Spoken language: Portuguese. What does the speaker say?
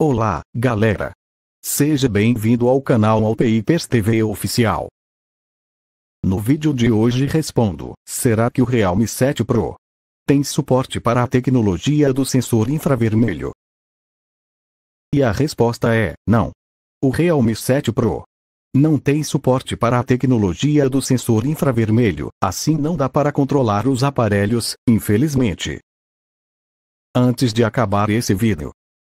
Olá, galera! Seja bem-vindo ao canal Alpeipers TV Oficial. No vídeo de hoje respondo, será que o Realme 7 Pro tem suporte para a tecnologia do sensor infravermelho? E a resposta é, não. O Realme 7 Pro não tem suporte para a tecnologia do sensor infravermelho, assim não dá para controlar os aparelhos, infelizmente. Antes de acabar esse vídeo,